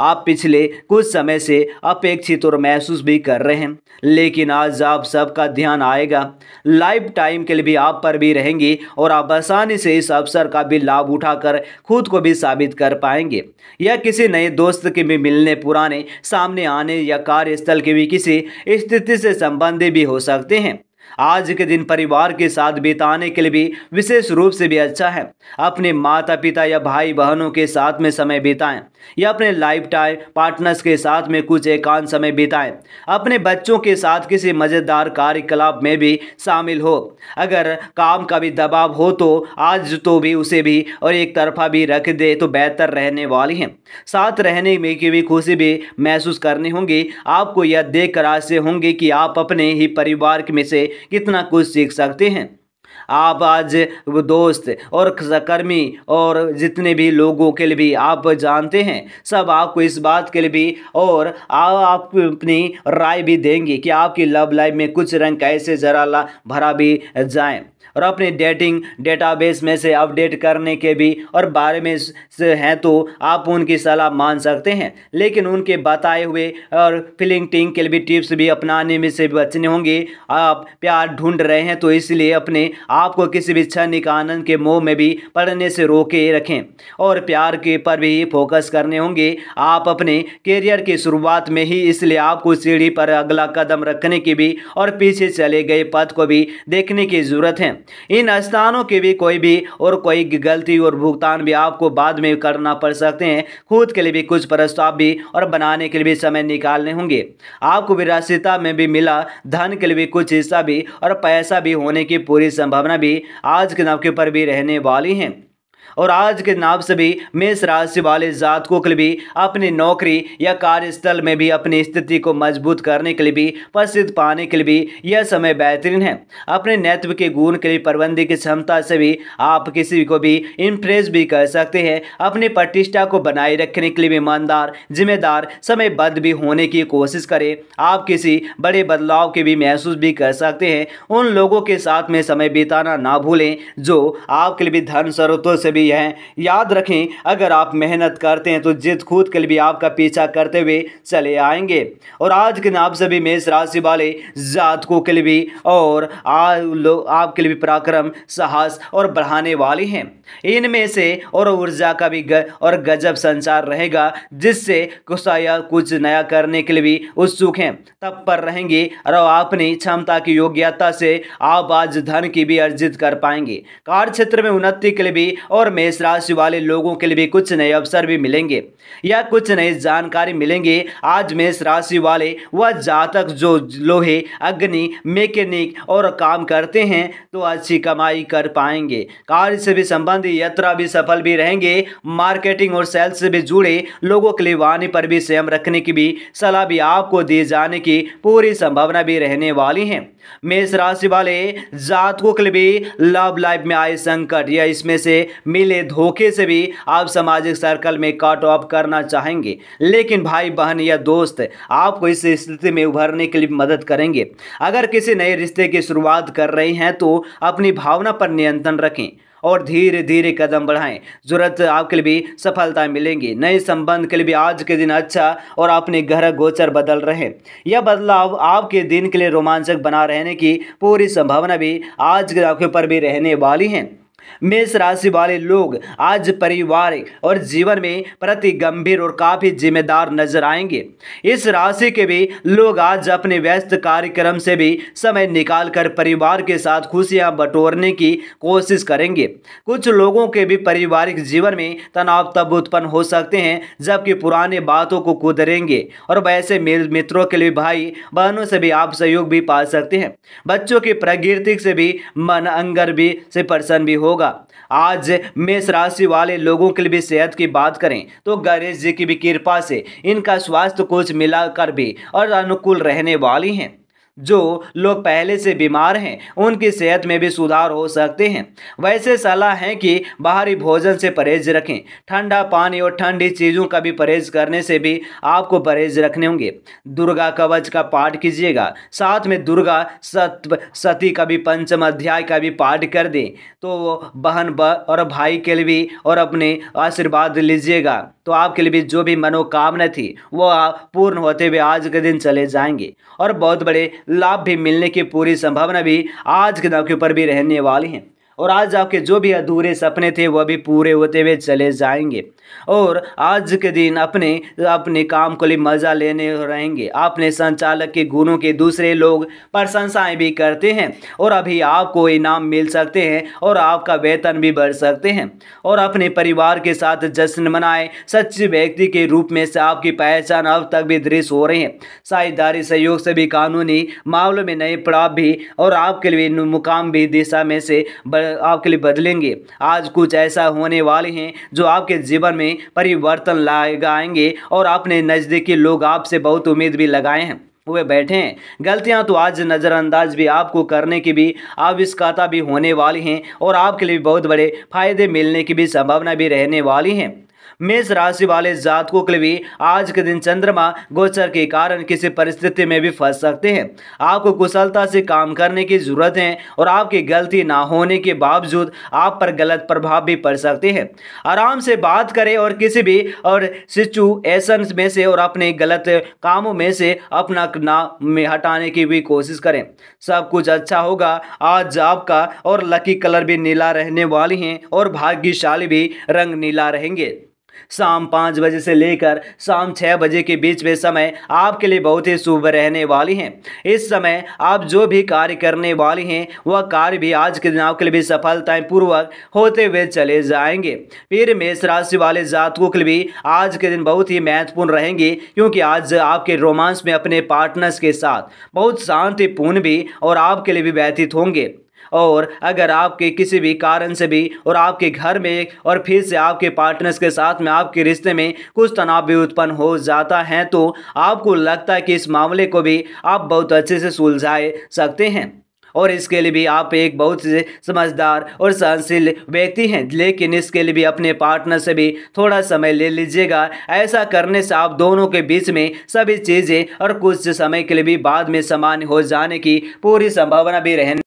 आप पिछले कुछ समय से अपेक्षित और महसूस भी कर रहे हैं लेकिन आज आप सबका ध्यान आएगा लाइफ टाइम के लिए भी आप पर भी रहेंगी और आप आसानी से इस अवसर का भी लाभ उठाकर खुद को भी साबित कर पाएंगे या किसी नए दोस्त के भी मिलने पुराने सामने आने या कार्यस्थल के भी किसी स्थिति से संबंधित भी हो सकते हैं आज के दिन परिवार के साथ बिताने के लिए भी विशेष रूप से भी अच्छा है अपने माता पिता या भाई बहनों के साथ में समय बिताएं या अपने लाइफ टाइम पार्टनर्स के साथ में कुछ एकांत समय बिताएं अपने बच्चों के साथ किसी मज़ेदार कार्यकलाप में भी शामिल हो अगर काम का भी दबाव हो तो आज तो भी उसे भी और एक तरफा भी रख दे तो बेहतर रहने वाली हैं साथ रहने में की भी खुशी भी महसूस करनी होगी आपको यह देख कर आशे होंगे कि आप अपने ही परिवार में से कितना कुछ सीख सकते हैं आप आज दोस्त और सहकर्मी और जितने भी लोगों के लिए भी आप जानते हैं सब आपको इस बात के लिए भी और आप अपनी राय भी देंगे कि आपकी लव लाइफ में कुछ रंग कैसे जरा ला भरा भी जाए और अपने डेटिंग डेटाबेस में से अपडेट करने के भी और बारे में से हैं तो आप उनकी सलाह मान सकते हैं लेकिन उनके बताए हुए और फिलिंग टिंग के लिए भी टिप्स भी अपनाने में से बचने होंगे आप प्यार ढूंढ रहे हैं तो इसलिए अपने आपको किसी भी क्षण आनंद के मोह में भी पढ़ने से रोके रखें और प्यार के पर भी फोकस करने होंगे आप अपने करियर की शुरुआत में ही इसलिए आपको सीढ़ी पर अगला कदम रखने की भी और पीछे चले गए पथ को भी देखने की ज़रूरत है इन स्थानों की भी कोई भी और कोई गलती और भुगतान भी आपको बाद में करना पड़ सकते हैं खुद के लिए भी कुछ प्रस्ताव भी और बनाने के लिए भी समय निकालने होंगे आपको विरासिता में भी मिला धन के लिए भी कुछ हिस्सा भी और पैसा भी होने की पूरी संभावना संभावना भी आज के नौके के ऊपर भी रहने वाली हैं और आज के नाम से भी मेष राशि वाले जातकों के लिए भी अपनी नौकरी या कार्यस्थल में भी अपनी स्थिति को मजबूत करने के लिए भी प्रसिद्ध पाने के लिए भी यह समय बेहतरीन है अपने नेतृत्व के गुण के लिए प्रबंधी की क्षमता से भी आप किसी को भी इम्प्रेस भी कर सकते हैं अपनी प्रतिष्ठा को बनाए रखने के लिए भी ईमानदार जिम्मेदार समयबद्ध भी होने की कोशिश करें आप किसी बड़े बदलाव के भी महसूस भी कर सकते हैं उन लोगों के साथ में समय बिताना ना भूलें जो आपके लिए भी धन स्रोतों से भी गई है याद रखें अगर आप मेहनत करते हैं तो जिद खुद कल भी आपका पीछा करते हुए चले आएंगे और आज के नाम सभी मेष राशि वाले जातकों के लिए भी और आपके लिए भी पराक्रम साहस और बढ़ाने वाले हैं इनमें से और ऊर्जा का भी ग, और गजब संचार रहेगा जिससे कुछ कुछ नया करने के लिए भी उत्सुक हैं तब पर रहेंगे और अपनी क्षमता की योग्यता से आप आज धन की भी अर्जित कर पाएंगे कार्य क्षेत्र में उन्नति के लिए भी और मेष राशि वाले लोगों के लिए भी कुछ नए अवसर भी मिलेंगे या कुछ नई जानकारी मिलेंगे आज मेष राशि वाले वह जातक जो लोहे अग्नि मैकेनिक और काम करते हैं तो अच्छी कमाई कर पाएंगे कार्य से भी संबंधित यात्रा भी सफल भी रहेंगे मार्केटिंग और सेल्स से भी जुड़े लोगों के लिए वाणी पर भी संयम रखने की भी सलाह भी आपको दिए जाने की पूरी संभावना भी रहने वाली है मेष राशि वाले जातकों के लिए भी लव लाइफ में आए संकट या इसमें से मिल मिले धोखे से भी आप सामाजिक सर्कल में कट ऑफ करना चाहेंगे लेकिन भाई बहन या दोस्त आपको इस स्थिति में उभरने के लिए मदद करेंगे अगर किसी नए रिश्ते की शुरुआत कर रहे हैं तो अपनी भावना पर नियंत्रण रखें और धीरे धीरे कदम बढ़ाएं जरूरत आपके लिए भी सफलता मिलेंगी नए संबंध के लिए भी आज के दिन अच्छा और अपने ग्रह गोचर बदल रहे यह बदलाव आपके दिन के लिए रोमांचक बना रहने की पूरी संभावना भी आज के आपके पर भी रहने वाली है मेष राशि वाले लोग आज परिवार और जीवन में प्रति गंभीर और काफ़ी जिम्मेदार नजर आएंगे इस राशि के भी लोग आज अपने व्यस्त कार्यक्रम से भी समय निकाल कर परिवार के साथ खुशियां बटोरने की कोशिश करेंगे कुछ लोगों के भी पारिवारिक जीवन में तनाव तब उत्पन्न हो सकते हैं जबकि पुराने बातों को कुदरेंगे और वैसे मित्रों के लिए भाई बहनों से भी आप सहयोग भी पा सकते हैं बच्चों की प्रकृति से भी मन अंगर भी से प्रसन्न भी हो होगा आज मेष राशि वाले लोगों के लिए भी सेहत की बात करें तो गणेश जी की भी कृपा से इनका स्वास्थ्य कुछ मिलाकर भी और अनुकूल रहने वाली हैं जो लोग पहले से बीमार हैं उनकी सेहत में भी सुधार हो सकते हैं वैसे सलाह है कि बाहरी भोजन से परहेज रखें ठंडा पानी और ठंडी चीज़ों का भी परहेज करने से भी आपको परहेज रखने होंगे दुर्गा कवच का पाठ कीजिएगा साथ में दुर्गा सत सती का भी पंचम अध्याय का भी पाठ कर दें तो बहन ब, और भाई के लिए भी और अपने आशीर्वाद लीजिएगा तो आपके लिए भी जो भी मनोकामना थी वो पूर्ण होते हुए आज के दिन चले जाएंगे और बहुत बड़े लाभ भी मिलने की पूरी संभावना भी आज के दाव के ऊपर भी रहने वाली है और आज आपके जो भी अधूरे सपने थे वह भी पूरे होते हुए चले जाएंगे और आज के दिन अपने अपने काम को लिए मजा लेने रहेंगे अपने संचालक के गुणों के दूसरे लोग प्रशंसाएं भी करते हैं और अभी आपको इनाम मिल सकते हैं और आपका वेतन भी बढ़ सकते हैं और अपने परिवार के साथ जश्न मनाएं सच्चे व्यक्ति के रूप में से आपकी पहचान अब तक भी दृश्य हो रही है साझेदारी सहयोग से भी कानूनी मामलों में नए पड़ाव भी और आपके लिए मुकाम भी दिशा में से आपके लिए बदलेंगे आज कुछ ऐसा होने वाले हैं जो आपके जीवन में परिवर्तन लगाएंगे और अपने नज़दीकी लोग आपसे बहुत उम्मीद भी लगाए हैं हुए बैठे हैं गलतियां तो आज नज़रअंदाज भी आपको करने की भी आविष्कारता भी होने वाली हैं और आपके लिए बहुत बड़े फायदे मिलने की भी संभावना भी रहने वाली हैं मेष राशि वाले जातकों के लिए भी आज के दिन चंद्रमा गोचर के कारण किसी परिस्थिति में भी फंस सकते हैं आपको कुशलता से काम करने की जरूरत है और आपकी गलती ना होने के बावजूद आप पर गलत प्रभाव भी पड़ सकते हैं आराम से बात करें और किसी भी और सिचुएशन में से और अपने गलत कामों में से अपना नाम हटाने की भी कोशिश करें सब कुछ अच्छा होगा आज आपका और लकी कलर भी नीला रहने वाली हैं और भाग्यशाली भी रंग नीला रहेंगे शाम पाँच बजे से लेकर शाम छः बजे के बीच में समय आपके लिए बहुत ही शुभ रहने वाली हैं इस समय आप जो भी कार्य करने वाली हैं वह कार्य भी आज के दिन आपके लिए भी सफलताएं पूर्वक होते हुए चले जाएंगे फिर मेष राशि वाले जातकों के लिए भी आज के दिन बहुत ही महत्वपूर्ण रहेंगे क्योंकि आज आपके रोमांस में अपने पार्टनर्स के साथ बहुत शांतिपूर्ण भी और आपके लिए भी व्यतीत होंगे और अगर आपके किसी भी कारण से भी और आपके घर में और फिर से आपके पार्टनर्स के साथ में आपके रिश्ते में कुछ तनाव भी उत्पन्न हो जाता है तो आपको लगता है कि इस मामले को भी आप बहुत अच्छे से सुलझा सकते हैं और इसके लिए भी आप एक बहुत से समझदार और सहनशील व्यक्ति हैं लेकिन इसके लिए भी अपने पार्टनर से भी थोड़ा समय ले लीजिएगा ऐसा करने से आप दोनों के बीच में सभी चीज़ें और कुछ समय के लिए भी बाद में सामान्य हो जाने की पूरी संभावना भी रहने